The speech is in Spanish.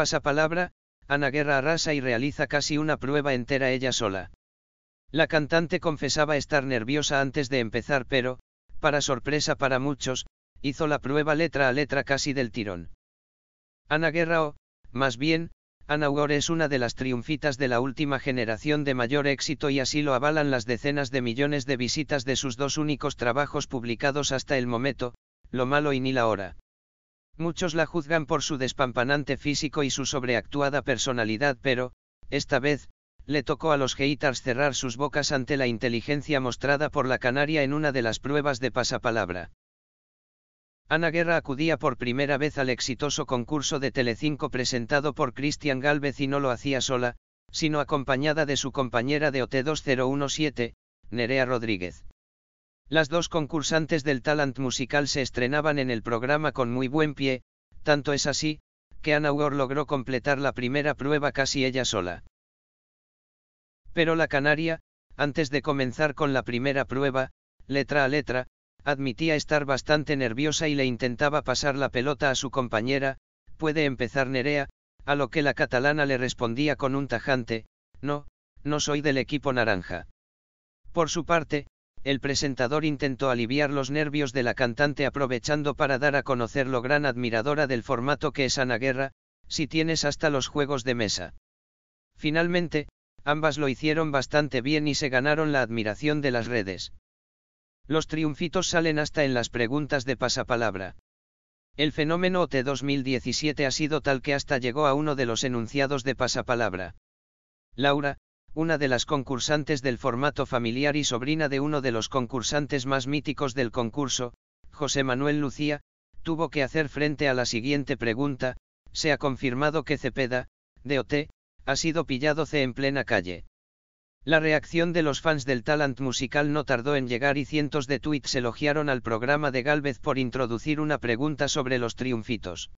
pasapalabra, Ana Guerra arrasa y realiza casi una prueba entera ella sola. La cantante confesaba estar nerviosa antes de empezar, pero, para sorpresa para muchos, hizo la prueba letra a letra casi del tirón. Ana Guerra o, más bien, Ana Ugor es una de las triunfitas de la última generación de mayor éxito y así lo avalan las decenas de millones de visitas de sus dos únicos trabajos publicados hasta el momento, Lo malo y ni la hora. Muchos la juzgan por su despampanante físico y su sobreactuada personalidad, pero, esta vez, le tocó a los haters cerrar sus bocas ante la inteligencia mostrada por la canaria en una de las pruebas de pasapalabra. Ana Guerra acudía por primera vez al exitoso concurso de Telecinco presentado por Cristian Galvez y no lo hacía sola, sino acompañada de su compañera de OT2017, Nerea Rodríguez. Las dos concursantes del talent musical se estrenaban en el programa con muy buen pie, tanto es así, que Ana logró completar la primera prueba casi ella sola. Pero la canaria, antes de comenzar con la primera prueba, letra a letra, admitía estar bastante nerviosa y le intentaba pasar la pelota a su compañera, puede empezar Nerea, a lo que la catalana le respondía con un tajante, no, no soy del equipo naranja. Por su parte, el presentador intentó aliviar los nervios de la cantante aprovechando para dar a conocer lo gran admiradora del formato que es Ana Guerra, si tienes hasta los juegos de mesa. Finalmente, ambas lo hicieron bastante bien y se ganaron la admiración de las redes. Los triunfitos salen hasta en las preguntas de pasapalabra. El fenómeno OT 2017 ha sido tal que hasta llegó a uno de los enunciados de pasapalabra. Laura, una de las concursantes del formato familiar y sobrina de uno de los concursantes más míticos del concurso, José Manuel Lucía, tuvo que hacer frente a la siguiente pregunta, se ha confirmado que Cepeda, de OT, ha sido pillado C en plena calle. La reacción de los fans del talent musical no tardó en llegar y cientos de tweets elogiaron al programa de Galvez por introducir una pregunta sobre los triunfitos.